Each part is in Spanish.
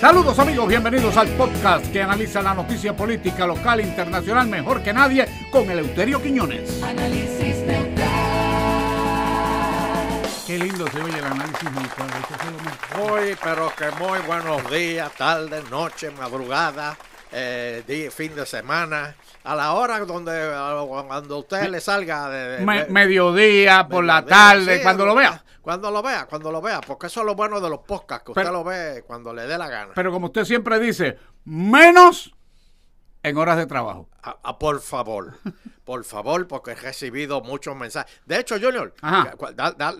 Saludos amigos, bienvenidos al podcast que analiza la noticia política local e internacional mejor que nadie con Eleuterio Quiñones. Análisis neutral. Qué lindo se oye el análisis neutral. Muy, pero que muy buenos días, tardes, noche madrugada eh, fin de semana, a la hora donde eh, cuando usted le salga de, mediodía, por la tarde, cuando lo vea. Cuando lo vea, cuando lo vea, porque eso es lo bueno de los podcasts, que usted lo ve cuando le dé la gana. Pero como usted siempre dice, menos en horas de trabajo. A, ah, ah, por favor, por favor, porque he recibido muchos mensajes. De hecho, Junior,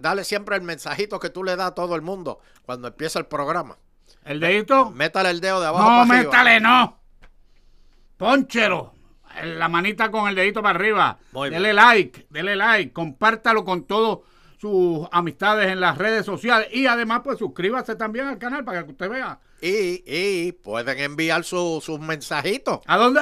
dale siempre el mensajito que tú le das a todo el mundo cuando empieza el programa. ¿El dedito? Métale el dedo de abajo. No, métale, no. Ponchero, La manita con el dedito para arriba. dele like, dele like. Compártalo con todos sus amistades en las redes sociales. Y además, pues suscríbase también al canal para que usted vea. Y, pueden enviar sus mensajitos. ¿A dónde?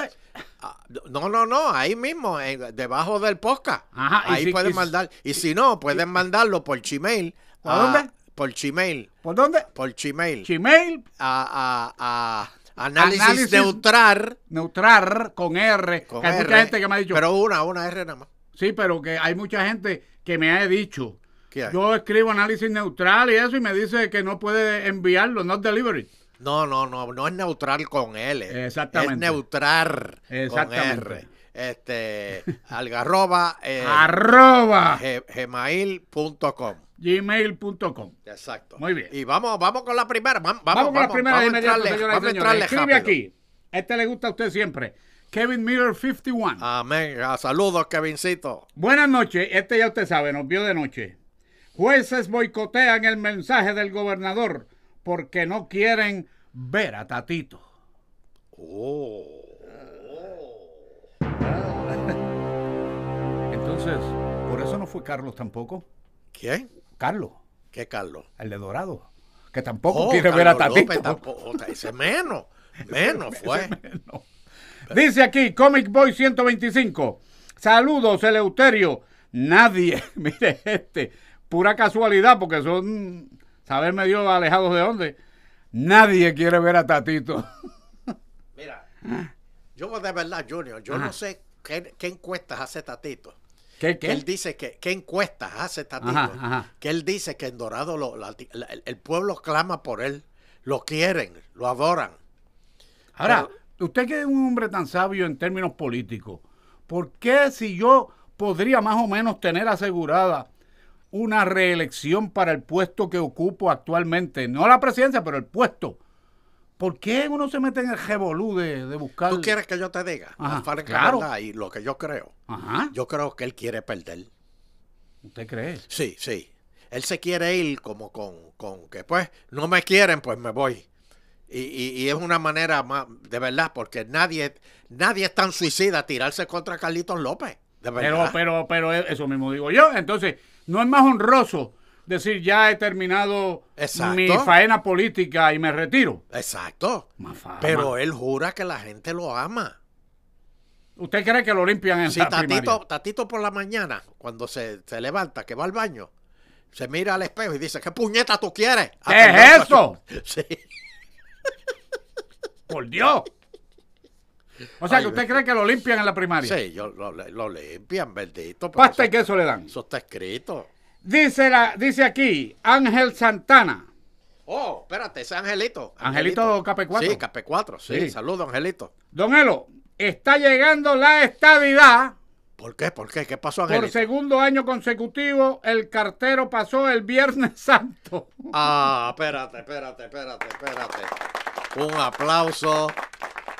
Ah, no, no, no, ahí mismo, debajo del podcast. ahí pueden mandar. Y, si no, pueden mandarlo por Gmail. a, dónde? Ah, por Gmail. ¿Por dónde? Por Gmail. Gmail. a, a Análisis, neutral. Neutral con R. hay mucha gente que me ha dicho. Pero una, una R nada más. Sí, pero que hay mucha gente que me ha dicho. Yo escribo análisis neutral y eso y me dice que no puede enviarlo, no delivery. No, no, no, no es neutral con L. Exactamente. Es neutral con R. Este, algarroba. Eh, Arroba. Gmail.com gmail.com. Exacto. Muy bien. Y vamos, vamos con la primera. Vamos, vamos, vamos con la primera vamos, de inmediato, y Escribe aquí. este le gusta a usted siempre. Kevin Miller 51. Amén. Ah, saludos, Kevincito. Buenas noches. Este ya usted sabe, nos vio de noche. Jueces boicotean el mensaje del gobernador porque no quieren ver a Tatito. Oh. Entonces, ¿por eso no fue Carlos tampoco? ¿Quién? Carlos. ¿Qué Carlos? El de Dorado. Que tampoco oh, quiere ver a Tatito. López, tampoco, ese menos. Menos fue. Dice aquí, Comic Boy 125. Saludos, Eleuterio. Nadie, mire este, pura casualidad, porque son, saber medio alejados de donde. Nadie quiere ver a Tatito. Mira, yo de verdad, Junior, yo no sé qué, qué encuestas hace Tatito. Que él dice que, ¿qué encuestas hace Tatito? Este que él dice que en Dorado el pueblo clama por él, lo quieren, lo adoran. Ahora, usted que es un hombre tan sabio en términos políticos, ¿por qué si yo podría más o menos tener asegurada una reelección para el puesto que ocupo actualmente. No la presidencia, pero el puesto ¿Por qué uno se mete en el revolú de, buscar? Tú quieres que yo te diga, claro. y lo que yo creo. Ajá. Yo creo que él quiere perder. ¿Usted cree? Sí, sí. Él se quiere ir como con, que pues no me quieren, pues me voy. Y, y, es una manera más, de verdad, porque nadie, nadie es tan suicida tirarse contra Carlitos López. De Pero, pero, pero eso mismo digo yo. Entonces, no es más honroso decir, ya he terminado mi faena política y me retiro. Exacto. Pero él jura que la gente lo ama. ¿Usted cree que lo limpian en sí, la tatito, tatito por la mañana, cuando se, levanta, que va al baño, se mira al espejo y dice, ¿qué puñeta tú quieres? Ah, es eso? Sí. Por Dios. O sea, que usted cree que lo limpian en la primaria. Sí, yo, lo, lo limpian, bendito. Pasta y eso le dan. Eso está escrito. Dice, la, dice aquí, Ángel Santana. Oh, espérate, ese Angelito. Angelito, KP4. Sí, Capecuatro, 4 sí. Saludos, Angelito. Don Elo, está llegando la estabilidad. ¿Por qué? ¿Por qué? ¿Qué pasó, Angelito? Por segundo año consecutivo, el cartero pasó el Viernes Santo. Ah, espérate, espérate, espérate, espérate. Un aplauso,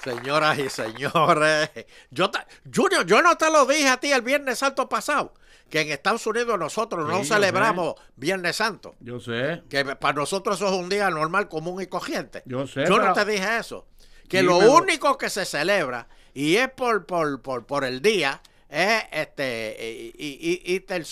señoras y señores. Yo, Junior, yo no te lo dije a ti el Viernes Santo pasado que en Estados Unidos nosotros no celebramos Viernes Santo. Yo sé. Que para nosotros eso es un día normal, común y corriente. Yo sé. Yo no te dije eso. Que lo único que se celebra, y es por, por, por, por el día, es este Easter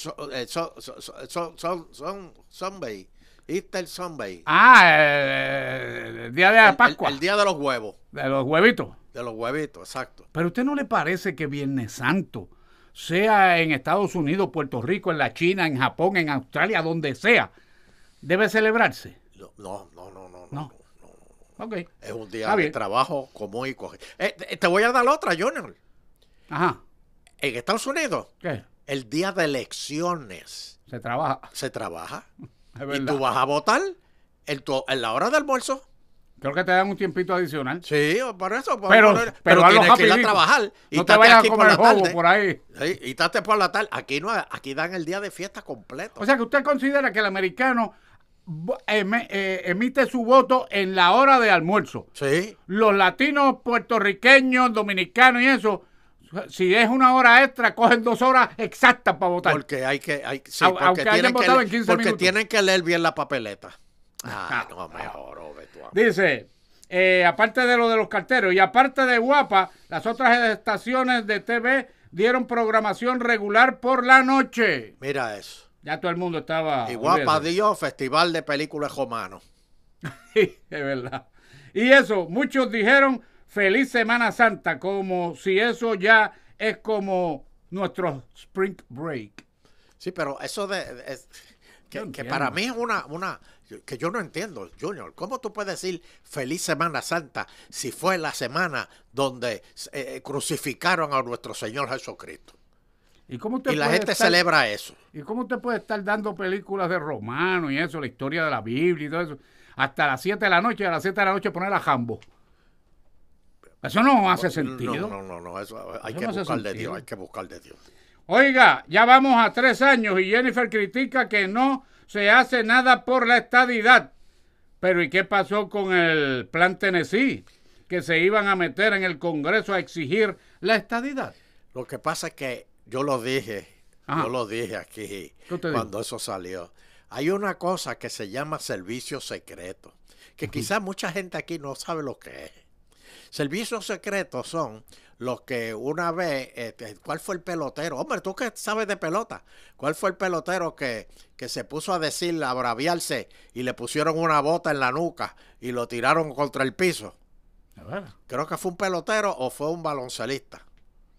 Sunday. Easter Sunday. Ah, eh, eh, el, día de la Pascua. El, el, día de los huevos. De los huevitos. De los huevitos, exacto. Pero a usted no le parece que Viernes Santo sea en Estados Unidos, Puerto Rico, en la China, en Japón, en Australia, donde sea, debe celebrarse. No, no, no, no, no. no. Es un día de trabajo común y cogido. Eh, eh, te voy a dar otra, Junior. Ajá. En Estados Unidos, ¿Qué? el día de elecciones. Se trabaja. Se trabaja. y tú vas a votar en la hora de almuerzo. Creo que te dan un tiempito adicional. Sí, por eso. pero, tienes que ir a trabajar. Y no te vayas a comer por por ahí. Sí, y estás por la tarde. Aquí, no, aquí dan el día de fiesta completo. O sea, que usted considera que el americano eh, emite su voto en la hora de almuerzo. Sí. Los latinos, puertorriqueños, dominicanos y eso, si es una hora extra, cogen dos horas exactas para votar. Porque hay que, hay, sí, porque, que, porque tienen que leer bien la papeleta. Ah, no, mejor, oh, Dice, eh, aparte de lo de los carteros y aparte de Guapa, las otras estaciones de TV dieron programación regular por la noche. Mira eso. Ya todo el mundo estaba. Y Guapa dio Festival de Películas Romano. es verdad. Y eso, muchos dijeron Feliz Semana Santa, como si eso ya es como nuestro Spring Break. Sí, pero eso de. que, para mí es una, una que yo no entiendo, Junior, ¿cómo tú puedes decir feliz Semana Santa si fue la semana donde eh, eh, crucificaron a nuestro Señor Jesucristo? ¿Y, cómo la gente celebra eso. ¿Y cómo te puede estar dando películas de romano y eso, la historia de la Biblia y todo eso, hasta las 7 de la noche a las 7 de la noche poner a Jambo? Eso no hace sentido. No, no, no, no eso hay que buscar de Dios, hay que buscar de Dios. Oiga, ya vamos a tres años y Jennifer critica que no se hace nada por la estadidad. Pero ¿y qué pasó con el plan Tennessee? Que se iban a meter en el Congreso a exigir la estadidad. Lo que pasa es que yo lo dije, yo lo dije aquí cuando eso salió. Hay una cosa que se llama servicio secreto, que quizás mucha gente aquí no sabe lo que es. Servicios secretos son los que una vez, este, ¿cuál fue el pelotero? Hombre, tú que sabes de pelota, ¿cuál fue el pelotero que, se puso a decir, a braviarse y le pusieron una bota en la nuca y lo tiraron contra el piso? Ah, Creo que fue un pelotero o fue un baloncelista.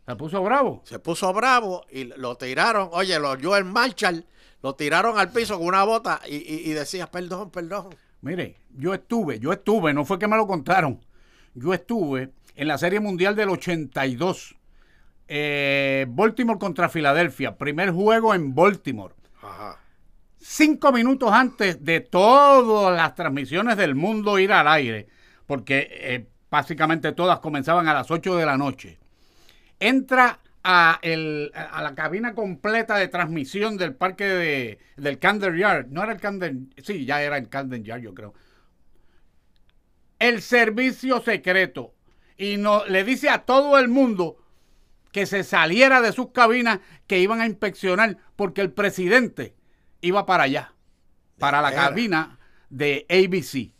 ¿Se puso bravo? Se puso bravo y lo tiraron, oye, lo Joel Marshall, lo tiraron al piso con una bota y, y, y decía, perdón, perdón. Mire, yo estuve, yo estuve, no fue que me lo contaron. Yo estuve en la Serie Mundial del 82. Eh, Baltimore contra Filadelfia, primer juego en Baltimore. Cinco minutos antes de todas las transmisiones del mundo ir al aire, porque eh, básicamente todas comenzaban a las 8 de la noche. Entra a, la cabina completa de transmisión del parque del Camden Yard. No era el Camden, sí, ya era el Camden Yard, yo creo. El servicio secreto y no, le dice a todo el mundo que se saliera de sus cabinas que iban a inspeccionar porque el presidente iba para allá, para la cabina de ABC.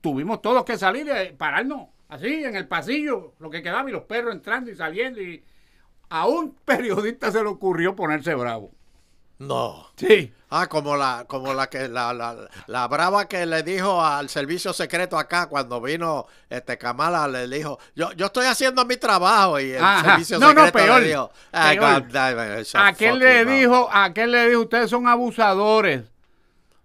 Tuvimos todos que salir y eh, pararnos así en el pasillo, lo que quedaba y los perros entrando y saliendo y a un periodista se le ocurrió ponerse bravo. No. Sí. Ah, como la, como la que la, brava que le dijo al servicio secreto acá cuando vino este Kamala le dijo, yo, yo estoy haciendo mi trabajo y el servicio secreto le dijo, A le dijo, le dijo, ustedes son abusadores.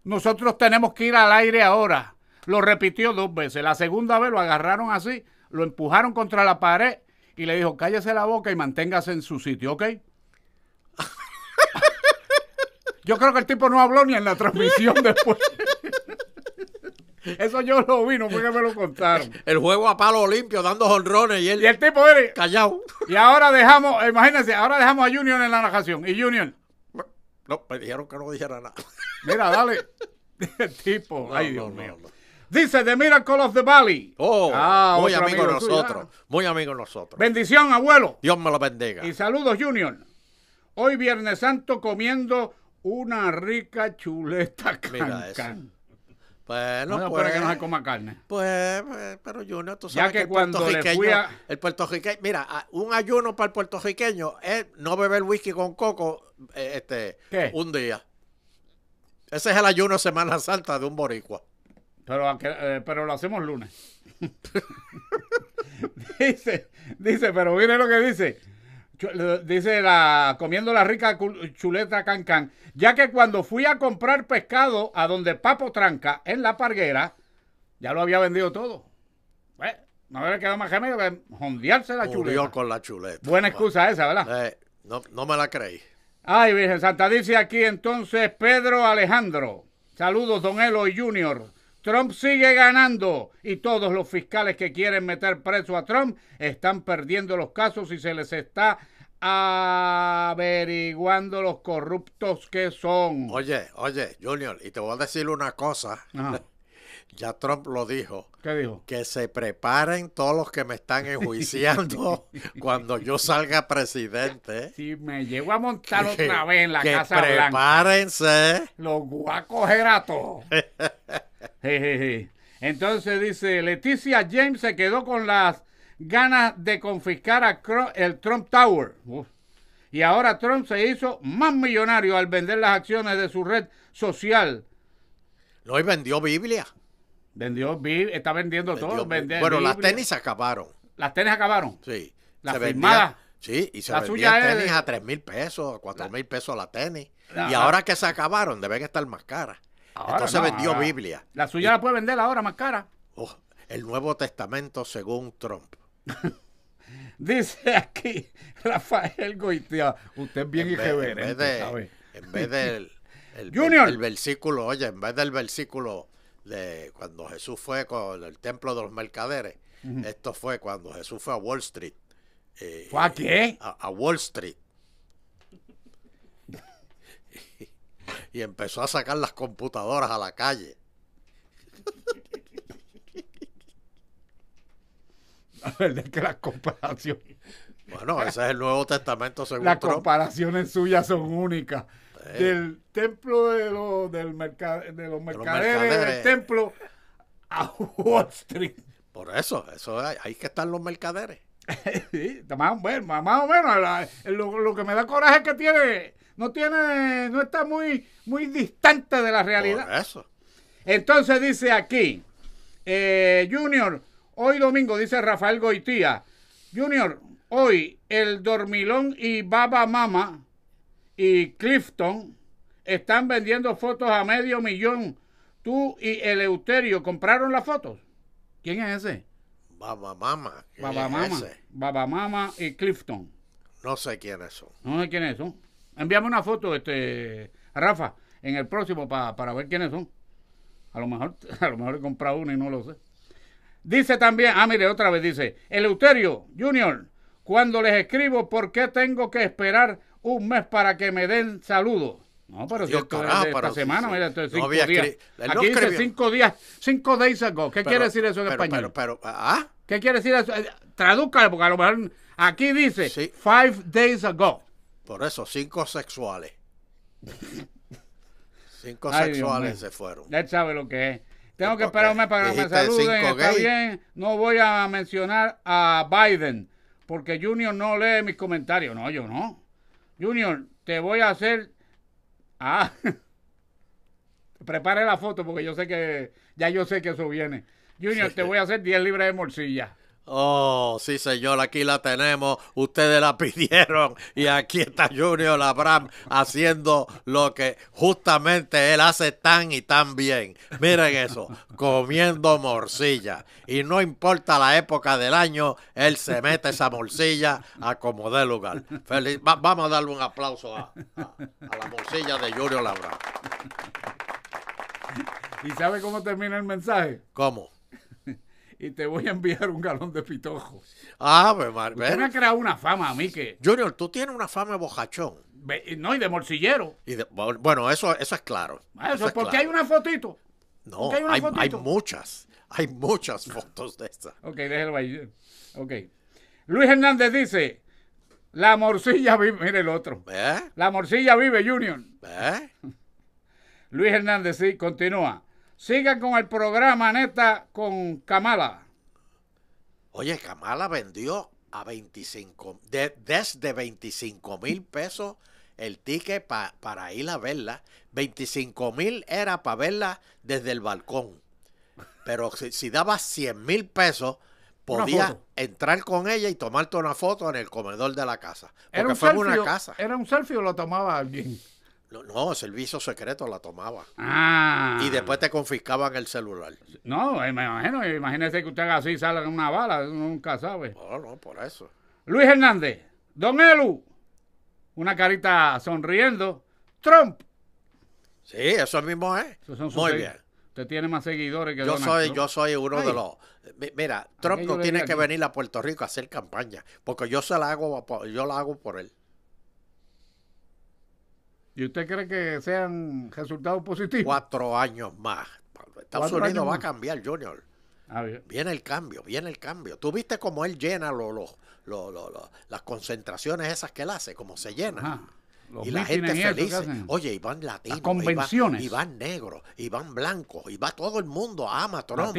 Nosotros tenemos que ir al aire ahora. Lo repitió dos veces. La segunda vez lo agarraron así, lo empujaron contra la pared y le dijo, cállese la boca y manténgase en su sitio, ¿ok? Yo creo que el tipo no habló ni en la transmisión después. Eso yo lo vi, no fue que me lo contaron. El juego a palo limpio, dando honrones y él. el tipo era. Callado. Y ahora dejamos, imagínense, ahora dejamos a Junior en la narración. Y Junior. No, me dijeron que no dijera nada. Mira, dale. El tipo. ay, Dios mío. Dice The Miracle of the Valley. Oh, ah, muy amigo, de nosotros. Muy amigo nosotros. Bendición, abuelo. Dios me lo bendiga. Y saludos, Junior. Hoy Viernes Santo comiendo una rica chuleta cancan. Mira pues, no, para que no se pues, coma carne. Pues, pues, pero Junior, tú sabes que, el cuando puertorriqueño, el puertorriqueño, mira, un ayuno para el puertorriqueño es no beber whisky con coco eh, este un día. Ese es el ayuno Semana Santa de un boricua. Pero, eh, pero lo hacemos lunes. dice, dice, pero mire lo que dice dice la comiendo la rica chuleta cancán, ya que cuando fui a comprar pescado a donde Papo Tranca en la Parguera, ya lo había vendido todo. Pues, no había quedado más que jondearse la chuleta. con la chuleta. Buena excusa esa, ¿verdad? Eh, no, no me la creí. Ay, Virgen Santa, dice aquí entonces Pedro Alejandro. Saludos, don Eloy Junior. Trump sigue ganando y todos los fiscales que quieren meter preso a Trump están perdiendo los casos y se les está averiguando los corruptos que son. Oye, oye, Junior, y te voy a decir una cosa. Ya Trump lo dijo. ¿Qué dijo? Que se preparen todos los que me están enjuiciando cuando yo salga presidente. Si me llego a montar otra vez en la Casa prepárense. Los guacos a Entonces dice, Leticia James se quedó con las ganas de confiscar a el Trump Tower. Y ahora Trump se hizo más millonario al vender las acciones de su red social. No, y vendió Biblia. Vendió Biblia, está vendiendo todo. bueno, las tenis se acabaron. ¿Las tenis acabaron? Sí. Las firmadas. sí, y se vendían tenis a 3 mil pesos, a 4 mil pesos la tenis. Y ahora que se acabaron, deben estar más caras. Entonces vendió Biblia. La suya la puede vender ahora más cara. Oh, el Nuevo Testamento según Trump. Dice aquí Rafael Goitia, usted bien en irreverente. Vez, en vez del el, versículo, oye, en vez del versículo de cuando Jesús fue con el templo de los mercaderes, esto fue cuando Jesús fue a Wall Street. Eh, ¿Fue a qué? a Wall Street. y empezó a sacar las computadoras a la calle. La verdad es que las comparaciones. Bueno, ese es el Nuevo Testamento según Las comparaciones suyas son únicas. Del templo de, los del de los mercaderes, del templo a Wall Street. Por eso, eso ahí que están los mercaderes. sí, más o menos, más o menos. lo, que me da coraje es que tiene no tiene, no está muy, muy distante de la realidad. eso. Entonces dice aquí, eh, Junior, hoy domingo, dice Rafael Goitía, Junior, hoy el Dormilón y Baba Mama y Clifton están vendiendo fotos a medio millón. Tú y Eleuterio compraron las fotos. ¿Quién es ese? Baba Mama. Baba Mama. Baba Mama y Clifton. No sé quiénes son. No sé quiénes son. Envíame una foto, este, Rafa, en el próximo para ver quiénes son. A lo mejor, a lo mejor he comprado uno y no lo sé. Dice también, ah, mire, otra vez dice, Eleuterio Junior, cuando les escribo, ¿por qué tengo que esperar un mes para que me den saludos? No, pero si esta semana, mira, esto cinco días. Aquí dice cinco días, cinco days ago. ¿Qué quiere decir eso en español? Ah. ¿Qué quiere decir eso? Eh, Tradúcalo, porque a lo mejor aquí dice five days ago. Por eso, cinco sexuales. cinco sexuales se fueron. Él sabe lo que es. Tengo que esperarme para que me saluden. Está bien. No voy a mencionar a Biden porque Junior no lee mis comentarios. No, yo no. Junior, te voy a hacer. Ah. Prepare la foto porque yo sé que. Ya yo sé que eso viene. Junior, te voy a hacer 10 libras de morcilla. Oh, sí señor, aquí la tenemos, ustedes la pidieron y aquí está Junior Labram haciendo lo que justamente él hace tan y tan bien. Miren eso, comiendo morcilla. Y no importa la época del año, él se mete esa morcilla a como dé lugar. vamos a darle un aplauso a, la morcilla de Junior Labram. ¿Y sabe cómo termina el mensaje? ¿Cómo? y te voy a enviar un galón de pitojo. Ah, pues, Mar me ha creado una fama a mí que... Junior, tú tienes una fama de bojachón. No, y de morcillero. Y bueno, eso, eso es claro. Ah, eso, es porque hay una fotito. No, hay, hay, muchas. Hay muchas fotos de esas. ok, déjelo ahí. Ok. Luis Hernández dice, la morcilla vive, Mira el otro. La morcilla vive, Junior. Luis Hernández, sí, continúa. Sigan con el programa, neta, con Kamala. Oye, Kamala vendió a 25, de, desde 25 mil pesos el ticket para ir a verla. 25 mil era para verla desde el balcón. Pero si, daba 100 mil pesos, podía entrar con ella y tomarte una foto en el comedor de la casa. Porque fue una casa. ¿Era un selfie o lo tomaba alguien? No, servicio secreto la tomaba. Ah. Y después te confiscaban el celular. No, eh, me imagino, imagínese que usted haga así y salga una bala, nunca sabe. No, no, por eso. Luis Hernández, Don Elu, una carita sonriendo, Trump. Sí, eso mismo es. Muy bien. Usted tiene más seguidores que yo soy, Yo soy uno de los... Mira, Trump no tiene que venir a Puerto Rico a hacer campaña, porque yo se la hago, yo la hago por él. ¿Y usted cree que sean resultados positivos? Cuatro años más. Estados Unidos va a cambiar, Junior. Viene el cambio, viene el cambio. ¿Tú viste cómo él llena las concentraciones esas que él hace? ¿Cómo se llena? y la gente feliz. Oye, y van latinos, convenciones. Y, van, negros, y blancos, y va todo el mundo ama a Trump.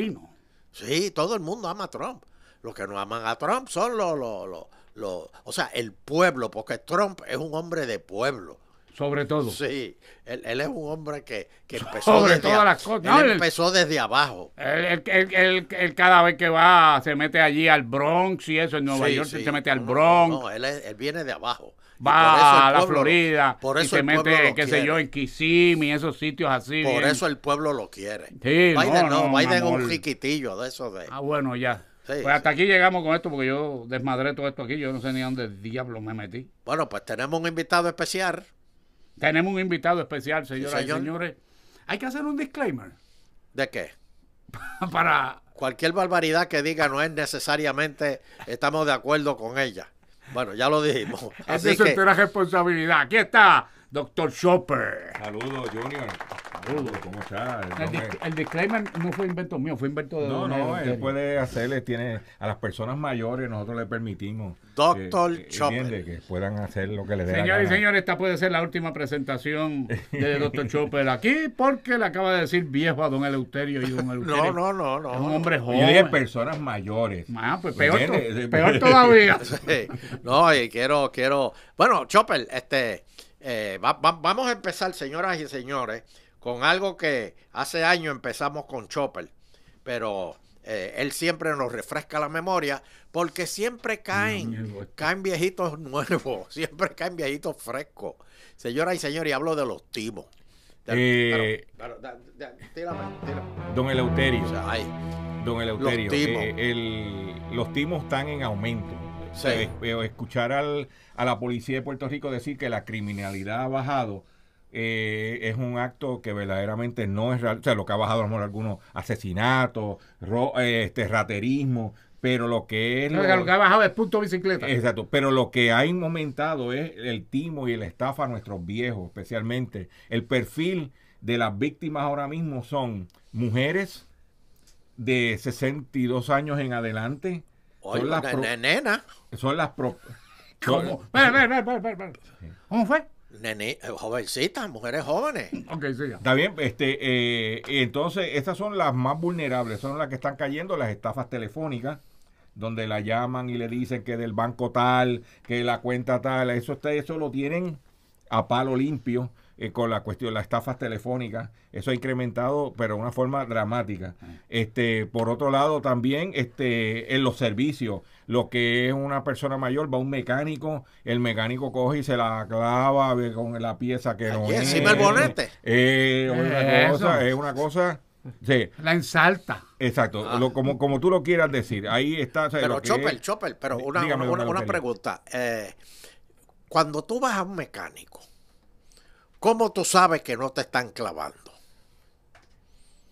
Sí, todo el mundo ama a Trump. Los que no aman a Trump son los, los, o sea, el pueblo, porque Trump es un hombre de pueblo. Sobre todo. Sí, él, es un hombre que, que empezó, Sobre desde todas las cosas. empezó desde abajo. Él, cada vez que va se mete allí al Bronx y eso, en Nueva York se mete al Bronx. No, él, viene de abajo va a la Florida y se mete, qué sé yo, en Kissimmee, esos sitios así. Por eso el pueblo lo quiere. Sí, Biden no, no Biden es un chiquitillo de eso de... Ah, bueno, ya. pues hasta aquí llegamos con esto porque yo desmadré todo esto aquí, yo no sé ni dónde diablo me metí. Bueno, pues tenemos un invitado especial. Tenemos un invitado especial, señoras y señores. Hay que hacer un disclaimer. ¿De qué? Para. Cualquier barbaridad que diga no es necesariamente estamos de acuerdo con ella. Bueno, ya lo dijimos. Así es responsabilidad. Aquí está Doctor Chopper. Saludos, Junior. Saludos, ¿cómo está? El, disclaimer no fue invento mío, fue invento de. No, no, él puede hacerle, tiene a las personas mayores, nosotros le permitimos. Doctor Chopper. Que puedan hacer lo que les dé. Señores y señores, esta puede ser la última presentación de Doctor Chopper aquí, porque le acaba de decir viejo a don Eleuterio y don Eleuterio. No, no, no, no. Es un hombre joven. Yo dije personas mayores. Ah, pues peor, peor todavía. No, y quiero, quiero. Bueno, Chopper, este. Eh, vamos a empezar, señoras y señores, con algo que hace años empezamos con Chopper, pero eh, él siempre nos refresca la memoria porque siempre caen, caen viejitos nuevos, siempre caen viejitos frescos. Señoras y señores, y hablo de los timos. Eh, don Eleuterio. los timos están en aumento. Eh, eh, escuchar a la policía de Puerto Rico decir que la criminalidad ha bajado. Eh, es un acto que verdaderamente no es real, o sea, lo que ha bajado a lo algunos asesinatos, este, raterismo, pero lo que ha bajado es punto bicicleta. Exacto, pero lo que ha aumentado es el timo y el estafa a nuestros viejos, especialmente. El perfil de las víctimas ahora mismo son mujeres de 62 años en adelante, son, las nena. son las ¿Cómo? ¿Cómo fue? Nene, eh, jovencitas, mujeres jóvenes. Ok, sí, Está bien, este, eh, entonces estas son las más vulnerables, son las que están cayendo las estafas telefónicas, donde la llaman y le dicen que del banco tal, que la cuenta tal, eso, eso lo tienen a palo limpio. Eh, con la cuestión las estafas telefónicas. Eso ha incrementado, pero de una forma dramática. Este, por otro lado, también este, en los servicios, lo que es una persona mayor, va a un mecánico, el mecánico coge y se la clava con la pieza que no es. Encima el bonete. Eh, una cosa, es una cosa. Sí. La ensalta. Exacto, ah. como, como tú lo quieras decir. Ahí está. pero, Chopper, Chopper, pero una, pregunta. Eh, cuando tú vas a un mecánico, ¿Cómo tú sabes que no te están clavando?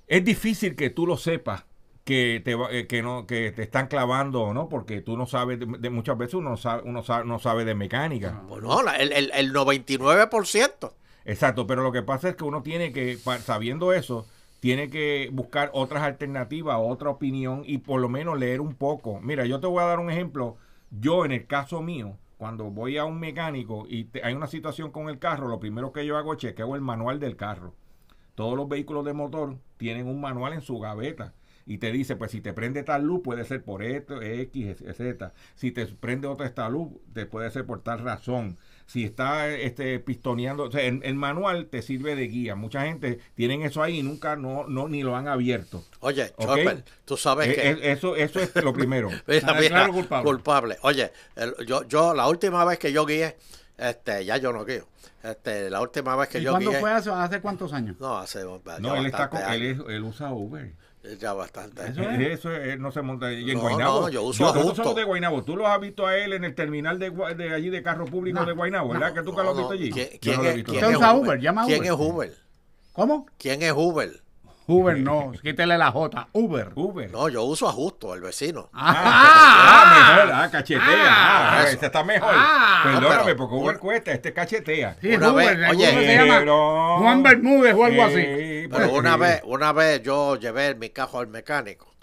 Es difícil que tú lo sepas que te, eh, que no, que te están clavando o no, porque tú no sabes, de, muchas veces uno, sabe, uno no sabe de mecánica. Ah. Bueno, el, el 99%. Exacto, pero lo que pasa es que uno tiene que, sabiendo eso, tiene que buscar otras alternativas, otra opinión y por lo menos leer un poco. Mira, yo te voy a dar un ejemplo. Yo, en el caso mío, cuando voy a un mecánico y hay una situación con el carro, lo primero que yo hago es chequeo el manual del carro. Todos los vehículos de motor tienen un manual en su gaveta y te dice, pues si te prende tal luz puede ser por esto, X, Z. Si te prende otra esta luz, te puede ser por tal razón si está este, pistoneando, o sea, el, manual te sirve de guía. Mucha gente tienen eso ahí y nunca no, no ni lo han abierto. Oye, tú sabes eh, que... Eh, eso, eso es lo primero. mira, culpable. Oye, yo, yo la última vez que yo guié, este, ya yo no guío. Este, la última vez que yo cuándo fue hace, cuántos años? No, hace No, él, está con, él, usa Uber. Ya bastante. Eso, eso no se monta. Y en no, No, yo uso yo, Justo. Tú de Guaynabo. Tú lo has visto a él en el terminal de, de allí de carro público de Guaynabo, ¿verdad? que tú que lo has visto allí. ¿Quién, es, Uber? ¿Quién es Uber? ¿Cómo? ¿Quién es Uber? Uber no, quítale la J, Uber. Uber. No, yo uso a justo, el vecino. Ah, ah, ah, ah, mejor, ah, cachetea. Ah, este está mejor. Perdóname, porque Uber cuesta, este cachetea. Sí, Uber, oye, se llama Juan Bermúdez o algo así. Pero pues una vez, una vez yo llevé mi cajo al mecánico,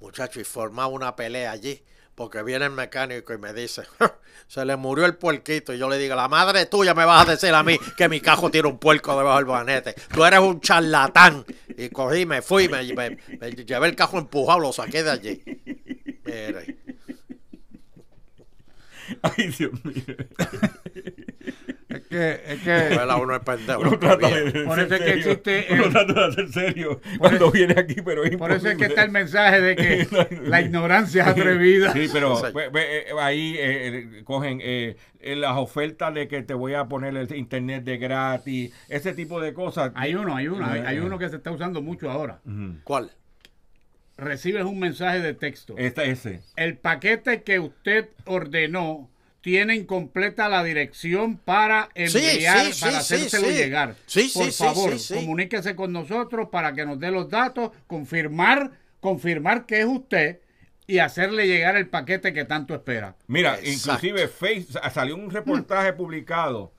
muchacho, y formaba una pelea allí porque viene el mecánico y me dice, se le murió el puerquito. Y yo le digo, la madre tuya me vas a decir a mí que mi cajo tiene un puerco debajo del banete. Tú eres un charlatán. Y cogí, me fui, me, llevé el cajo empujado, lo saqué de allí. Ay, Dios mío. Es que, es que. uno es pendejo. de por eso es que existe. serio cuando viene aquí, pero Por eso es que está el mensaje de que la ignorancia es atrevida. Sí, pero eh, ahí eh, eh, cogen las ofertas de que te voy a poner el internet de gratis, ese tipo de cosas. Hay uno, hay uno, hay, uno que se está usando mucho ahora. ¿Cuál? Recibes un mensaje de texto. Este, ese. El paquete que usted ordenó tienen completa la dirección para enviar, para para sí, hacérselo llegar. Por favor, comuníquese con nosotros para que nos dé los datos, confirmar, confirmar que es usted y hacerle llegar el paquete que tanto espera. Mira, inclusive salió un reportaje mm. publicado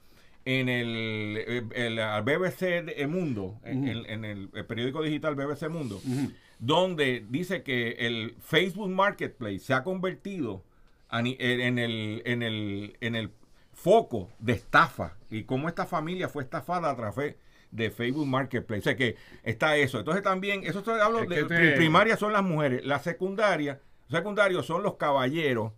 en el, eh, BBC Mundo, en, el, periódico digital BBC Mundo, donde dice que el Facebook Marketplace se ha convertido en el, en el, en el foco de estafa y cómo esta familia fue estafada a través de Facebook Marketplace. O que está eso. Entonces también, eso hablo de primaria son las mujeres, la secundaria, secundarios son los caballeros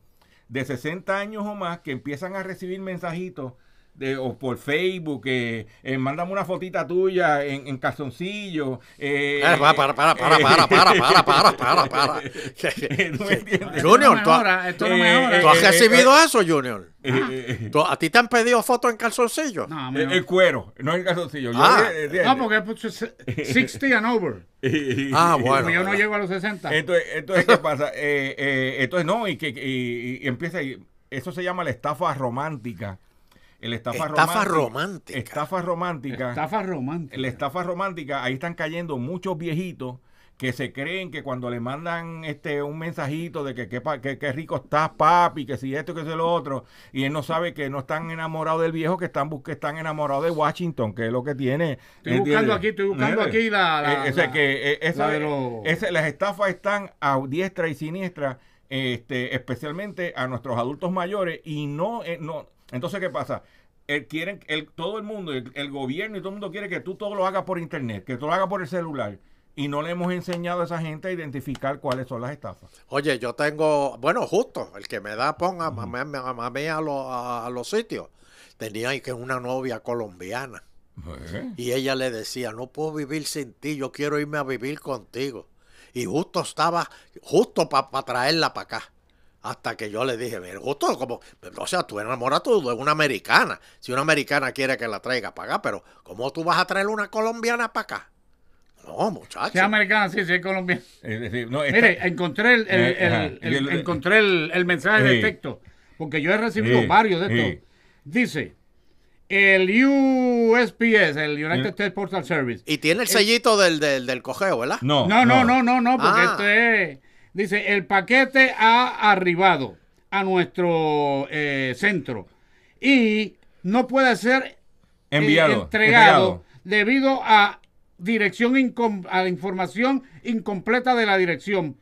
de 60 años o más que empiezan a recibir mensajitos de, o por Facebook, eh, mándame una fotita tuya en, en calzoncillo. Eh, eh para, para, para, para, para, eh, para, para, para, Junior, ¿tú, esto eh, has recibido eso, Junior? ¿A ti te han pedido fotos en calzoncillo? No, el, cuero, no en calzoncillo. Ah. Yo, no, porque es 60 pues, and over. ah, bueno. Yo no llego a los 60. Entonces, entonces ¿qué pasa? entonces, no, y que y, y empieza, eso se llama la estafa romántica estafa, romántica, Estafa romántica. Estafa romántica. La estafa romántica, ahí están cayendo muchos viejitos que se creen que cuando le mandan este un mensajito de que qué que, rico está papi, que si esto, que si lo otro, y él no sabe que no están enamorados del viejo, que están, que están enamorados de Washington, que es lo que tiene. Estoy buscando aquí, estoy buscando ¿Eh? aquí la... las estafas están a diestra y siniestra, este, especialmente a nuestros adultos mayores, y no, eh, no entonces, ¿qué pasa? quieren, el, todo el mundo, el, gobierno y todo el mundo quiere que tú todo lo hagas por internet, que tú lo hagas por el celular. Y no le hemos enseñado a esa gente a identificar cuáles son las estafas. Oye, yo tengo, bueno, justo, el que me da ponga, a, los sitios. Tenía que una novia colombiana. Pues. Y ella le decía, no puedo vivir sin ti, yo quiero irme a vivir contigo. Y justo estaba, justo para traerla para acá. Hasta que yo le dije, me gustó, como, o sea, tú enamoras todo, de una americana. Si una americana quiere que la traiga para acá, pero ¿cómo tú vas a traer una colombiana para acá? No, muchachos. es americana, sí, sí, colombiana. Eh, eh, Mire, encontré el, eh, encontré el, mensaje de texto, porque yo he recibido varios de estos. Dice, el USPS, el United States Postal Service. Y tiene el sellito del, del, del cogeo, ¿verdad? No, no, no, no, no, no porque ah. este es Dice, el paquete ha arribado a nuestro eh, centro y no puede ser eh, enviado, entregado, debido a dirección a información incompleta de la dirección.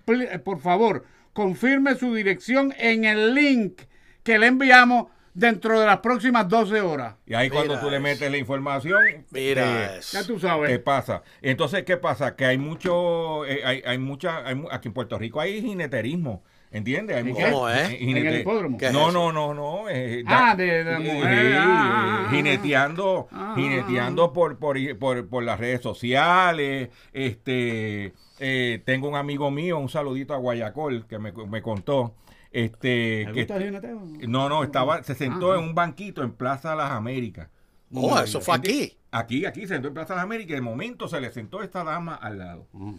Por favor, confirme su dirección en el link que le enviamos dentro de las próximas 12 horas. Y ahí cuando tú le metes la información, Mira eh, ya tú sabes. ¿Qué pasa? Entonces, ¿qué pasa? Que hay mucho, eh, hay, hay mucha, aquí en Puerto Rico hay jineterismo. ¿Entiendes? Hay ¿En eh? el hipódromo? no, no, no, no, ah, de, mujer. jineteando, por, por, por, por, las redes sociales. Este, tengo un amigo mío, un saludito a Guayacol, que me, me contó este, que, no, no, ah, estaba, se sentó en un banquito en Plaza de Las Américas. Oh, eso fue aquí. Aquí, aquí, se sentó en Plaza de Las Américas y de momento se le sentó esta dama al lado. Mm.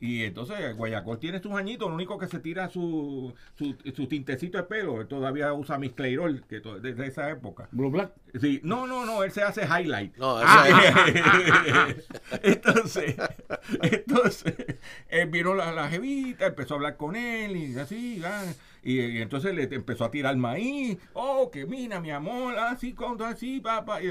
Y entonces Guayacol tiene sus añitos, lo único que se tira su, su, tintecito de pelo, todavía usa mis que desde esa época. Blue Black. Sí, no, no, no, él se hace highlight. Ah. entonces, entonces, él vino la, la jevita, empezó a hablar con él y así, ya. Ah, y, entonces le empezó a tirar maíz. Oh, que mina mi amor, así, cuando así, papá. Y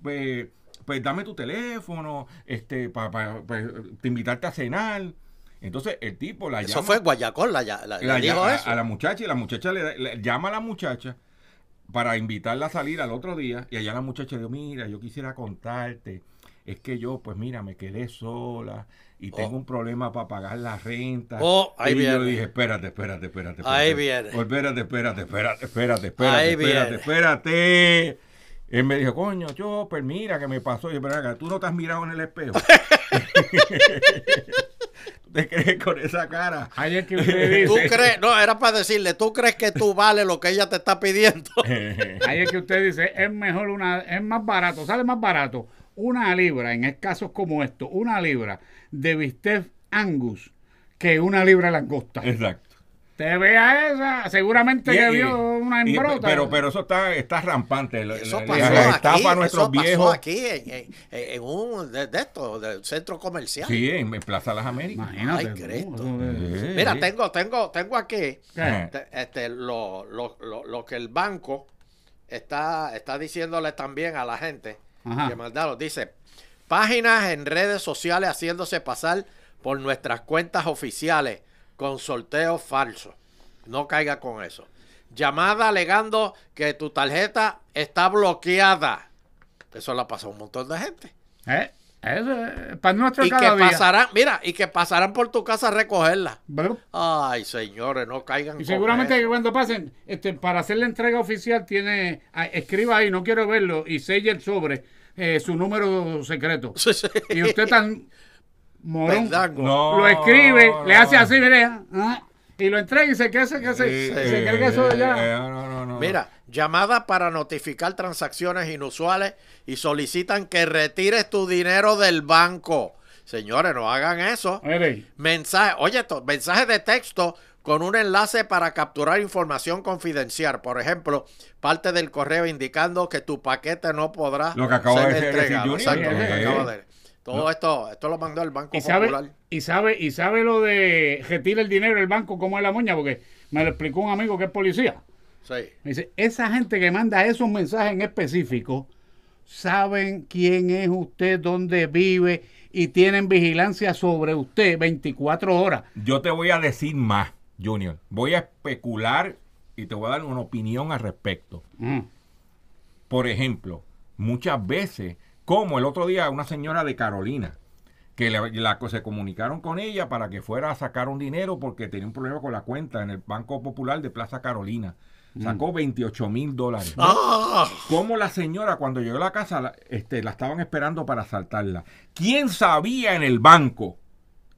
pues, pues dame tu teléfono, este, para pues, te invitarte a cenar. Entonces el tipo la eso fue Guayacón, la, la, a, eso. a, la muchacha y la muchacha le, le, llama a la muchacha para invitarla a salir al otro día y allá la muchacha dijo, mira, yo quisiera contarte, es que yo, pues mira, me quedé sola y oh. tengo un problema para pagar la renta. Oh, ahí y viene. yo dije, espérate, espérate, espérate. ahí viene. Pues espérate, espérate, espérate, espérate, espérate, ahí espérate, espérate. Él me dijo, coño, yo, pues mira que me pasó. Y yo, pero tú no te has mirado en el espejo. te crees con esa cara? Ahí es que usted dice. No, era para decirle, ¿tú crees que tú vales lo que ella te está pidiendo? Ahí es que usted dice, es mejor una, es más barato, sale más barato una libra, en casos como esto una libra de bistec angus que una libra de langosta. Exacto vea esa, seguramente que vio una embrota. pero, pero eso está, está rampante. Eso pasó aquí, a nuestros eso pasó aquí en, un de, del centro comercial. Sí, en, Plaza Las Américas. Imagínate. Mira, tengo, tengo, tengo aquí este, lo, lo, lo, que el banco está, está diciéndole también a la gente que mandaron. Dice, páginas en redes sociales haciéndose pasar por nuestras cuentas oficiales con sorteo falso. No caiga con eso. Llamada alegando que tu tarjeta está bloqueada. Eso la pasó a un montón de gente. ¿Eh? Eso es para nuestro y que pasarán, mira, y que pasarán por tu casa a recogerla. Ay, señores, no caigan. Y seguramente que cuando pasen, este, para hacer la entrega oficial, tiene, ah, escriba ahí, no quiero verlo, y selle el sobre, eh, su número secreto. Y usted tan Morón. lo escribe, le hace así, ¿eh? y lo entrega y se queda, se, queda, se, eso eh, Mira, llamada para notificar transacciones inusuales y solicitan que retires tu dinero del banco. Señores, no hagan eso. Mensaje, oye, esto, mensaje de texto con un enlace para capturar información confidencial. Por ejemplo, parte del correo indicando que tu paquete no podrá ser entregado. Todo esto, esto lo mandó el Banco ¿Y sabe, Popular. Y sabe, lo de retirar el dinero del banco, como es la moña, porque me lo explicó un amigo que es policía. Sí. dice, esa gente que manda esos mensajes en específico, saben quién es usted, dónde vive y tienen vigilancia sobre usted 24 horas. Yo te voy a decir más, Junior. Voy a especular y te voy a dar una opinión al respecto. Por ejemplo, muchas veces como el otro día una señora de Carolina, que se comunicaron con ella para que fuera a sacar un dinero porque tenía un problema con la cuenta en el Banco Popular de Plaza Carolina. Mm. Sacó 28 mil dólares. Ah. Como la señora cuando llegó a la casa la, este, la estaban esperando para asaltarla. ¿Quién sabía en el banco?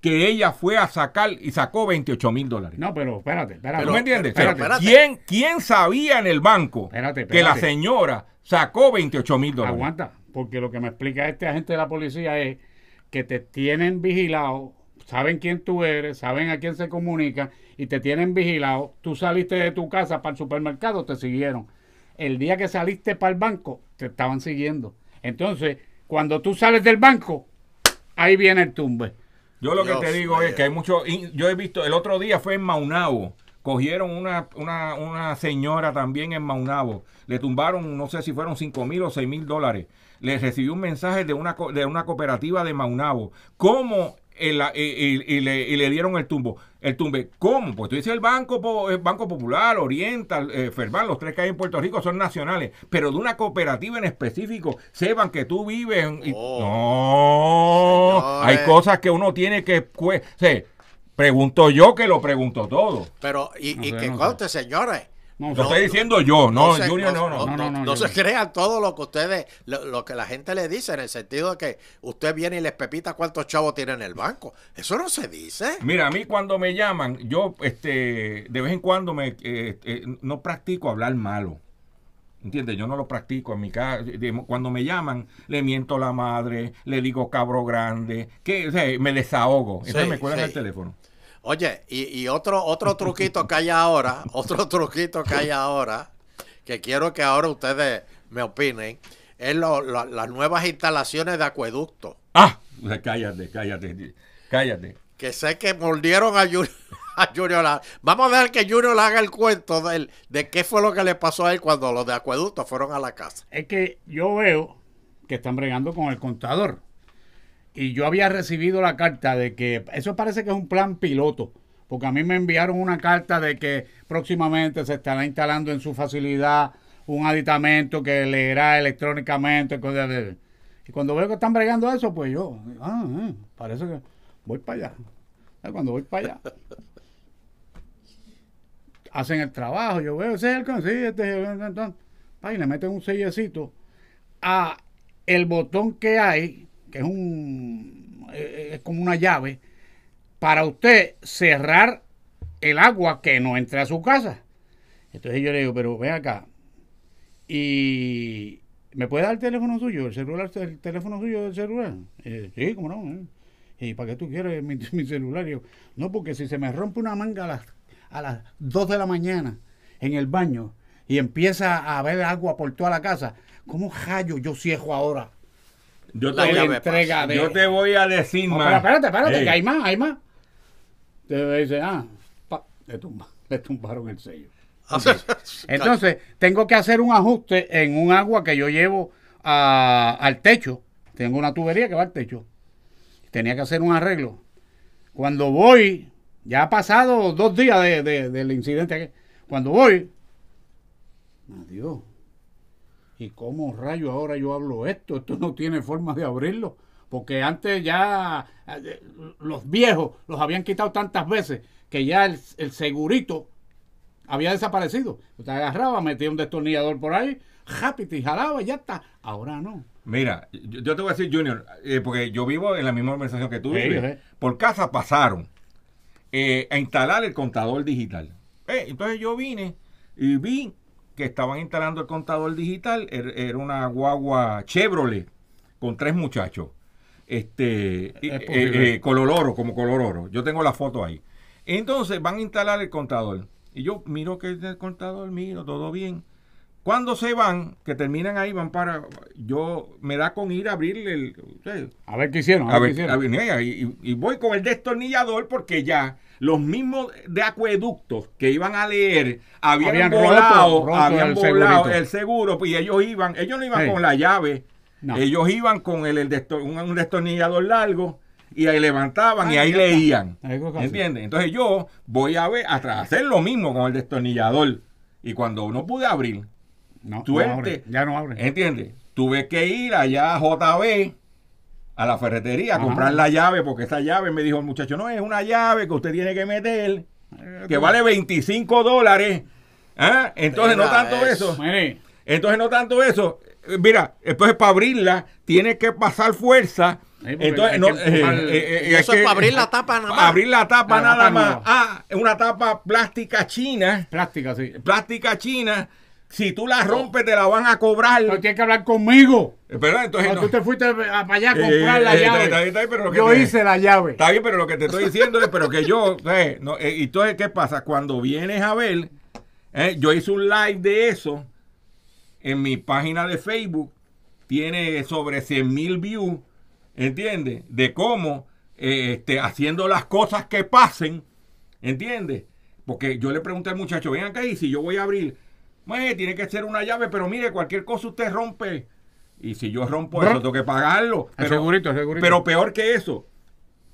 que ella fue a sacar y sacó 28 mil dólares. No, pero espérate, espérate. me entiendes? ¿Quién, sabía en el banco que la señora sacó 28 mil dólares? Aguanta, porque lo que me explica este agente de la policía es que te tienen vigilado, saben quién tú eres, saben a quién se comunica y te tienen vigilado. Tú saliste de tu casa para el supermercado, te siguieron. El día que saliste para el banco, te estaban siguiendo. Entonces, cuando tú sales del banco, ahí viene el tumbe. Yo lo que te digo es que hay mucho. Yo he visto, el otro día fue en Maunabo. Cogieron una, una, una señora también en Maunabo. Le tumbaron, no sé si fueron 5 mil o 6 mil dólares le recibió un mensaje de una, de una cooperativa de Maunabo. ¿Cómo eh, eh, y, le, dieron el tumbo. El tumbe, ¿cómo? Pues tú dices el Banco, banco Popular, Orienta eh, los tres que hay en Puerto Rico son nacionales, pero de una cooperativa en específico, sepan que tú vives. Oh. no, hay cosas que uno tiene que. Pues, o pregunto yo que lo pregunto todo. Pero, y, y señores, no, lo estoy diciendo yo, no, no no, no. No, no, se crean todo lo que ustedes, lo, que la gente le dice, en el sentido de que usted viene y les pepita cuántos chavos tiene en el banco. Eso no se dice. Mira, a mí cuando me llaman, yo este de vez en cuando me eh, eh, no practico hablar malo. ¿Entiendes? Yo no lo practico en mi casa. Cuando me llaman, le miento la madre, le digo cabro grande, que me desahogo. Entonces me cuelgan del el teléfono. Oye, y, otro, otro truquito que hay ahora, otro truquito que hay ahora, que quiero que ahora ustedes me opinen, es las nuevas instalaciones de acueducto. Ah, cállate, cállate, cállate. Que sé que mordieron a Junior. Vamos a dejar que Junior haga el cuento de, de qué fue lo que le pasó a él cuando los de acueducto fueron a la casa. Es que yo veo que están bregando con el contador y yo había recibido la carta de que eso parece que es un plan piloto, porque a mí me enviaron una carta de que próximamente se estará instalando en su facilidad un aditamento que leerá electrónicamente. Y cuando veo que están bregando eso, pues yo, ah, eh, parece que voy para allá. Eh, cuando voy para allá, hacen el trabajo. Yo veo, ese es el sí, este le meten un sellecito a ah, el botón que hay que es, un, eh, eh, como una llave, para usted cerrar el agua que no entre a su casa. Entonces yo le digo, pero ven acá, y me puede dar el teléfono suyo, el celular, el teléfono suyo del celular. Eh, sí, cómo no. ¿Y para qué tú quieres mi, mi celular? no, porque si se me rompe una manga a las, a las 2 de la mañana en el baño y empieza a haber agua por toda la casa, ¿cómo hallo yo ciego ahora yo te, voy, a decir más. espérate, espérate, que hay más, hay más. Te dice, ah, le, tumbaron el sello. Ah, Entonces, tengo que hacer un ajuste en un agua que yo llevo ah, al techo. Tengo una tubería que va al techo. Tenía que hacer un arreglo. Cuando voy, ya ha pasado dos días del incidente. Cuando voy, adiós, ¿Y cómo rayo ahora yo hablo esto? Esto no tiene forma de abrirlo. Porque antes ya eh, los viejos los habían quitado tantas veces que ya el, segurito había desaparecido. Te agarraba, metía un destornillador por ahí, rápido y jalaba y ya está. Ahora no. Mira, yo te voy a decir, Junior, eh, porque yo vivo en la misma organización que tú. Por casa pasaron eh, a instalar el contador digital. entonces yo vine y vi que estaban instalando el contador digital, er, era una guagua Chevrolet con tres muchachos, este, eh, eh, color oro, como color oro. Yo tengo la foto ahí. Entonces van a instalar el contador. Y yo miro que el contador, miro, todo bien. Cuando se van, que terminan ahí, van para. Yo me da con ir a abrirle el. A ver qué hicieron. A, ver, qué hicieron. y, voy con el destornillador porque ya los mismos de acueductos que iban a leer habían, volado, habían el, el seguro pues, y ellos iban, ellos no iban con la llave, ellos iban con el, un, destornillador largo y ahí levantaban y ahí leían. ¿Entiendes? Entonces yo voy a ver a hacer lo mismo con el destornillador y cuando no pude abrir, ya no abre. ¿Entiendes? Tuve que ir allá a JB a la ferretería a comprar la llave, porque esa llave me dijo el muchacho, no, es una llave que usted tiene que meter, eh, que vale 25 dólares. ¿Ah? Entonces no tanto eso. Entonces eh, no tanto eso. Mira, entonces para abrirla tiene que pasar fuerza. entonces, no, eh, es, para abrir la tapa nada más. Abrir la tapa nada, más. Ah, es una tapa plástica china. Plástica, sí. Plástica china si tú la rompes, te la van a cobrar. Pero tienes que hablar conmigo. Pero eh, Entonces, no, tú te fuiste eh, para allá a eh, comprar la llave. yo hice la llave. Está bien, pero lo que te estoy diciendo es pero que yo... Eh, no, entonces, ¿qué pasa? Cuando vienes a ver, yo hice un live de eso en mi página de Facebook. Tiene sobre 100 mil views, ¿entiendes? De cómo, este, haciendo las cosas que pasen, ¿entiendes? Porque yo le pregunté al muchacho, ven acá y si yo voy a abrir tiene que ser una llave, pero mire, cualquier cosa usted rompe. Y si yo rompo eso, tengo que pagarlo. Pero, el segurito, pero peor que eso,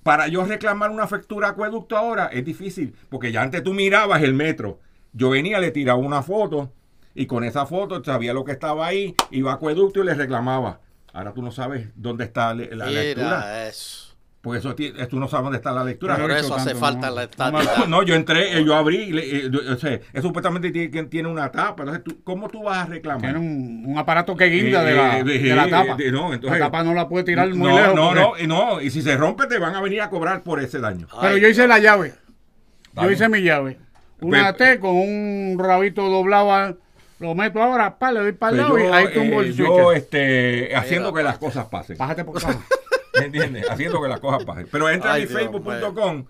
para yo reclamar una factura acueducto ahora es difícil, porque ya antes tú mirabas el metro. Yo venía, le tiraba una foto y con esa foto sabía lo que estaba ahí, iba a acueducto y le reclamaba. Ahora tú no sabes dónde está la, pues eso tú no sabes dónde está la lectura. Pero eso hace falta la tapa. No, yo entré, eh, yo abrí, eh, supuestamente tiene, tiene una tapa. Entonces, ¿cómo tú vas a reclamar? Tiene un, aparato que guinda eh, de, la, tapa. la tapa no la puede tirar muy no, lejos. No, no, Y si se rompe, te van a venir a cobrar por ese daño. Pero yo hice la llave. Yo hice mi llave. Pues, una T con un rabito doblado lo meto ahora, le doy para el pues lado y ahí Yo, este, haciendo que las cosas pasen. Bájate por acá. ¿Entiendes? Haciendo que las cosas pasen. Pero entra mi facebook.com,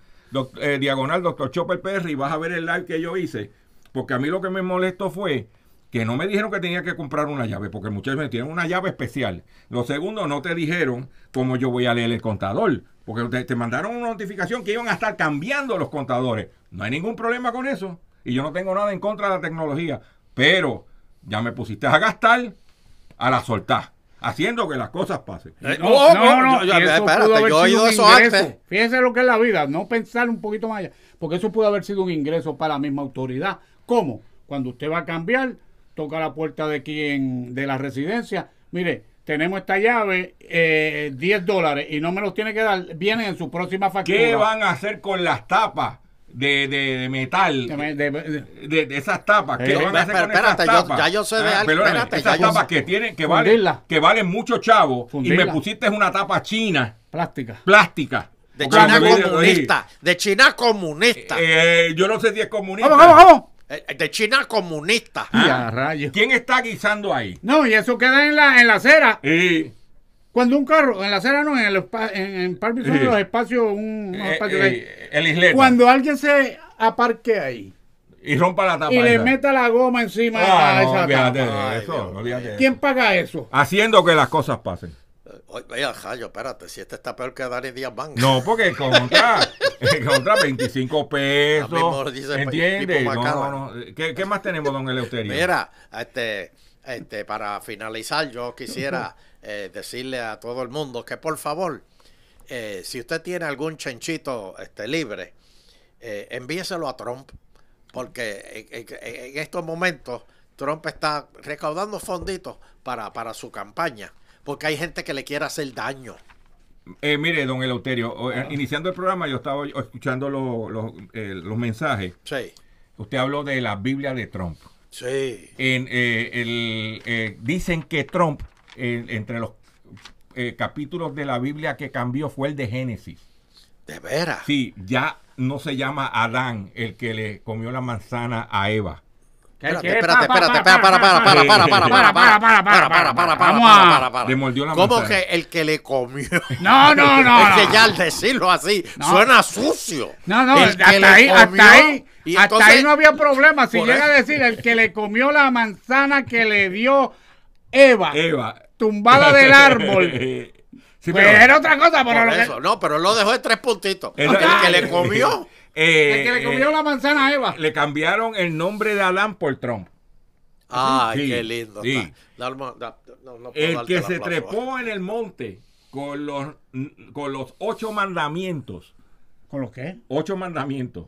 eh, diagonal doctor Chopper Perry, y vas a ver el live que yo hice. Porque a mí lo que me molestó fue que no me dijeron que tenía que comprar una llave, porque el muchacho me tienen una llave especial. Lo segundo, no te dijeron cómo yo voy a leer el contador, porque te, te, mandaron una notificación que iban a estar cambiando los contadores. No hay ningún problema con eso. Y yo no tengo nada en contra de la tecnología, pero ya me pusiste a gastar, a la soltar haciendo que las cosas pasen. Eh, oh, no, no, no, espérate, yo he oído eso antes. Fíjense lo que es la vida, no pensar un poquito más allá, porque eso pudo haber sido un ingreso para la misma autoridad. ¿Cómo? Cuando usted va a cambiar, toca la puerta de quien, de la residencia, mire, tenemos esta llave, 10 eh, dólares, y no me los tiene que dar, vienen en su próxima factura. ¿Qué van a hacer con las tapas? de, de, metal, de, de esas tapas. que eh, esas ya yo sé de ah, algo. esas tapas que, tienen, que, valen, que valen mucho chavo y me pusiste una tapa china. Plástica. Plástica. De China, comunista. De China comunista. Eh, eh, yo no sé si es comunista. Vamos, vamos, vamos. De China comunista. ¿Quién está guisando ahí? No, y eso queda en la, en la acera. Y... Cuando un carro, en la acera no, en el en, en Parkinson, sí. los espacios, un, eh, el eh, eh, isleta. Cuando alguien se aparque ahí. Y rompa la tapa. Y le meta la goma encima ah, a esa no, tapa. De eso, ¿Quién paga eso? Haciendo que las cosas pasen. Eh, oye, Jallo, espérate, si este está peor que Dani Díaz bancos No, porque contra, contra 25 pesos. Pues, ¿Entiendes? No, no, no. ¿Qué, ¿Qué, más tenemos, don Eleuterio? Mira, este, este, para finalizar, yo quisiera Eh, decirle a todo el mundo que por favor, eh, si usted tiene algún chanchito este, libre, eh, envíeselo a Trump, porque en, estos momentos Trump está recaudando fonditos para, su campaña, porque hay gente que le quiere hacer daño. mire, don Eleuterio, iniciando el programa yo estaba escuchando los, mensajes. Sí. Usted habló de la Biblia de Trump. Sí. En, el, dicen que Trump entre los eh, capítulos de la Biblia que cambió fue el de Génesis. ¿De veras? Sí, ya no se llama Adán el que le comió la manzana a Eva. Espérate, espérate, espérate, espérate, para, para, para, para, para, para, para, para, para, para, para, para, para, Le la ¿Cómo que el que le comió? No, no, no. Es que ya al decirlo así suena sucio. No, no, hasta ahí, hasta ahí. Hasta ahí no había problema. Si llega a decir el que le comió la manzana que le dio Eva. Eva tumbada del árbol. Pues pero, otra cosa, pero lo No, pero lo dejó de tres puntitos. el que le comió. Eh, el que le eh, comió la manzana a Eva. Le cambiaron el nombre de Adán por Trump. Ay, qué lindo. el que se trepó en el monte con los, con los ocho mandamientos. ¿Con los qué? Ocho mandamientos.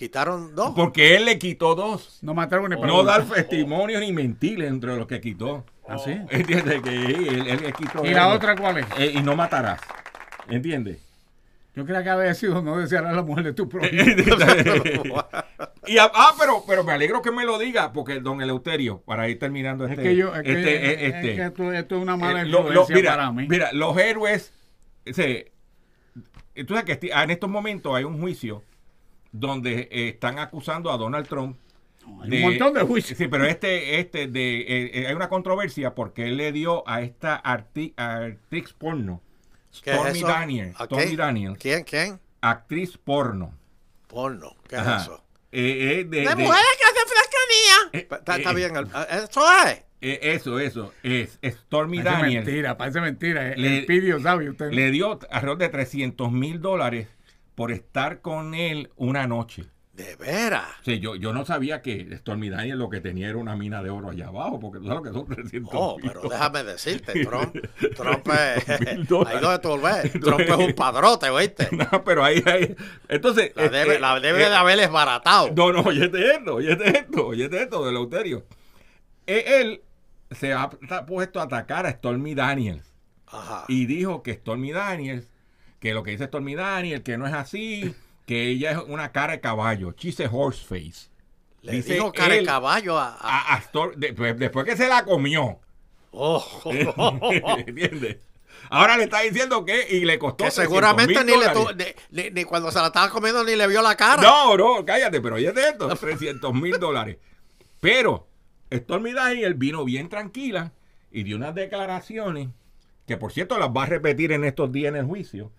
Quitaron dos. Porque él le quitó dos. No mataron ni No dar testimonio ni mentir entre los que quitó. ¿Así? Ah, ¿Entiendes? Que él, le quitó ¿Y la otra cuál es? Eh, y no matarás. ¿Entiendes? Yo creía que había sido no desear a la mujer de tu propio. y, ah, pero, pero me alegro que me lo diga, porque don Eleuterio, para ir terminando este. Es que este, este esto, es una eh, mala influencia mira, para mí. Mira, los héroes. Se, tú que en estos momentos hay un juicio donde eh, están acusando a Donald Trump. de, un montón de juicios. Sí, pero este, este, de, eh, eh, hay una controversia porque él le dio a esta actriz porno, Stormy Daniels. Daniels ¿Quién? ¿Quién? Actriz porno. Porno, ¿qué eso? de, mujeres que hacen fresca Está, bien, ah, eso es. Eso, eso, es Stormy parece Daniels. Mentira, parece mentira. Le, el pidió, sabe usted. Le dio alrededor de 300 mil dólares por estar con él una noche. ¿De veras? Sí, yo, yo no sabía que Stormy Daniel lo que tenía era una mina de oro allá abajo, porque tú sabes lo que son 300 No, pero déjame decirte, Trump, Trump es... ahí donde tú ves, Trump es un padrote, ¿oíste? No, pero ahí... ahí entonces... La este, debe, la debe eh, de haber esbaratado. No, no, oye este esto, oye este esto, oye esto, de Leuterio. E, él se ha puesto a atacar a Stormy Daniels. Ajá. Y dijo que Stormy Daniels que lo que dice Stormy el que no es así, que ella es una cara de caballo. chiste horse face. Le dijo cara de caballo a, a... Pues, después que se la comió. Oh, ¿Entiendes? Ahora le está diciendo que y le costó. seguramente ni, le ni, cuando se la estaba comiendo ni le vio la cara. No, no, cállate, pero oye de esto: 300 mil dólares. Pero Stormy Daniel vino bien tranquila y dio unas declaraciones que, por cierto, las va a repetir en estos días en el juicio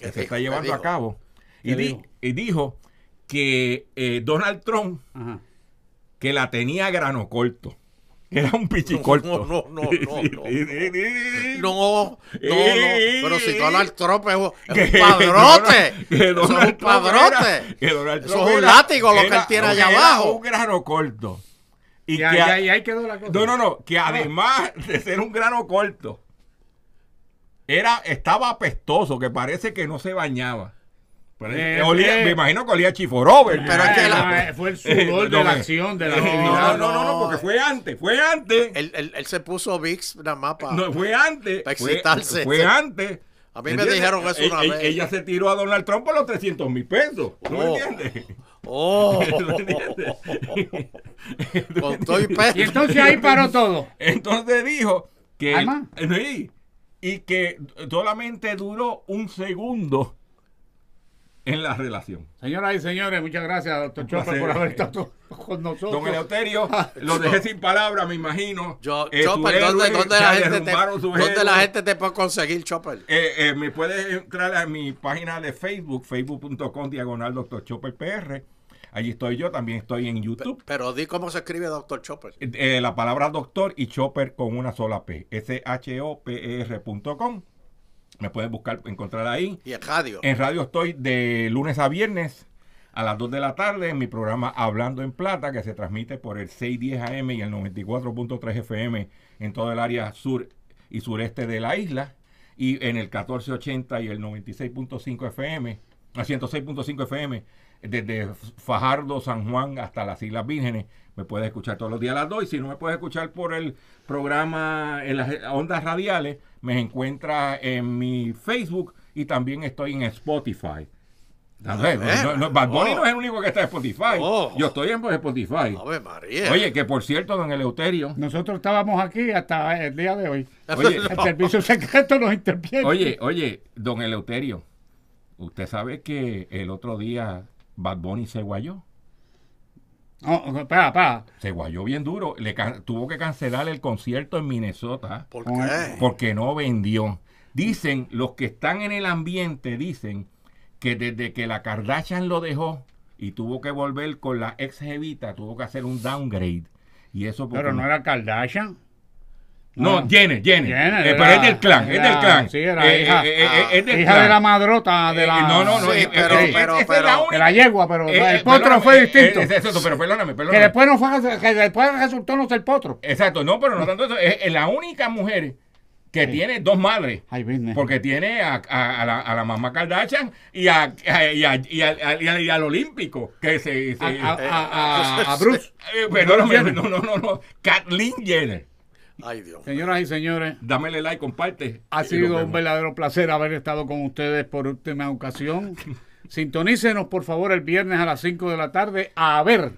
que se está llevando a cabo. Y, dijo? que eh, Donald Trump que la tenía grano corto. era un pichicorto. No, no, no, no. No, no, no, no, Pero si Donald Trump es un, padrote. es un padrote. es un látigo lo que él tiene allá abajo. un grano corto. Y, que, ahí quedó la cosa. No, no, no. Que ah. además de ser un grano corto, era, estaba apestoso, que parece que no se bañaba. Eh, eh, eh, me imagino que olía Chiforover. Pero es que fue el sudor de la acción de la no, no, no, no, porque fue antes, fue antes. Él, se puso VIX nada más para. No, fue antes. Fue, antes. A mí me dijeron eso una vez. Ella se tiró a Donald Trump por los 300 mil pesos. ¿No oh. entiendes? Oh. ¿No entiendes? Con y Y entonces ahí paró todo. Entonces dijo que. ¿Alma? Sí y que solamente duró un segundo en la relación. Señoras y señores, muchas gracias, doctor Chopper, por haber estado con nosotros. Don Eleuterio, ah, lo dejé sin palabras, me imagino. Eh, Chopper, ¿dónde, ¿dónde, la gente te, puede conseguir, Chopper? Eh, eh, me puedes entrar a mi página de Facebook, facebook.com, diagonal, doctor Chopper PR Allí estoy yo, también estoy en YouTube. Pero, di cómo se escribe Doctor Chopper. Eh, eh, la palabra doctor y chopper con una sola P. S-H-O-P-E-R.com. Me puedes buscar, encontrar ahí. Y en radio. En radio estoy de lunes a viernes a las 2 de la tarde en mi programa Hablando en Plata, que se transmite por el 610 AM y el 94.3 FM en todo el área sur y sureste de la isla, y en el 1480 y el 96.5 FM, a 106.5 FM desde Fajardo, San Juan hasta las Islas Vírgenes. Me puedes escuchar todos los días a las 2. Y si no me puedes escuchar por el programa en las ondas radiales, me encuentra en mi Facebook y también estoy en Spotify. A no, no es el oh. único que está en Spotify. Oh. Yo estoy en Spotify. Oye, que por cierto, don Eleuterio. Nosotros estábamos aquí hasta el día de hoy. Oye, El servicio secreto nos interviene. Oye, oye, don Eleuterio. Usted sabe que el otro día Bad Bunny se guayó. Oh, se guayó bien duro. Le tuvo que cancelar el concierto en Minnesota. Porque no vendió. Dicen, los que están en el ambiente dicen que desde que la Kardashian lo dejó y tuvo que volver con la ex jevita, tuvo que hacer un downgrade. Y eso Pero no era Kardashian. No, Jenner, Jenner. Eh, pero es del clan, es del clan. Sí, era eh, hija, eh, es hija de la madrota de la. no, no, no, pero, pero, pero, de la yegua, pero el potro fue distinto. Es, eso, pero perdóname, perdóname. Que después no fue, que después resultó no ser potro. Exacto, no, pero no tanto eso. Es, la única mujer que tiene dos madres. Ay, porque tiene a, a, la, a, la, mamá Kardashian y, a, y, y, y, al olímpico, que se... a, Bruce. Perdóname, no, no, no, no, Kathleen Jenner. Señoras y señores. Dámele like, comparte. Ha sido un verdadero placer haber estado con ustedes por última ocasión. Sintonícenos, por favor, el viernes a las 5 de la tarde a ver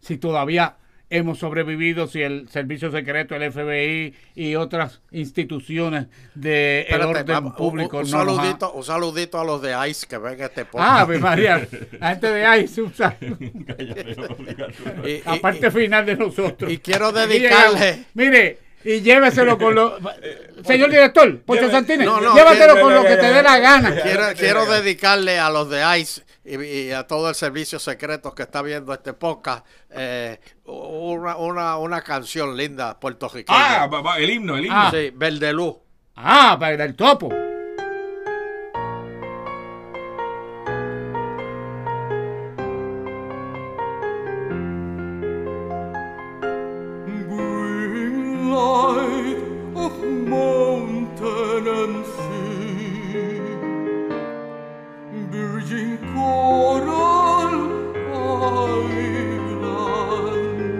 si todavía hemos sobrevivido, si el Servicio Secreto, el FBI y otras instituciones de orden público un, no saludito, un saludito a los de ICE que ven este ponen. Ah, mi María, gente de ICE, un saludo. final de nosotros. Y quiero dedicarle... Mire, y lléveselo con lo. Eh, eh, señor director, pues, llévatelo con lo que te dé la gana. Quiero, dedicarle a los de ICE y, a todo el servicio secreto que está viendo este podcast eh, una, una, una, canción linda puertorriqueña. Ah, el himno, el himno. Ah. Sí, luz Ah, para el topo. light of mountain and sea, virgin coral island.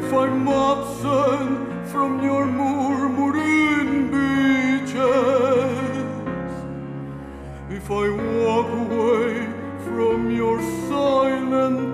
If I'm absent from your murmuring beaches, if I walk away from your silent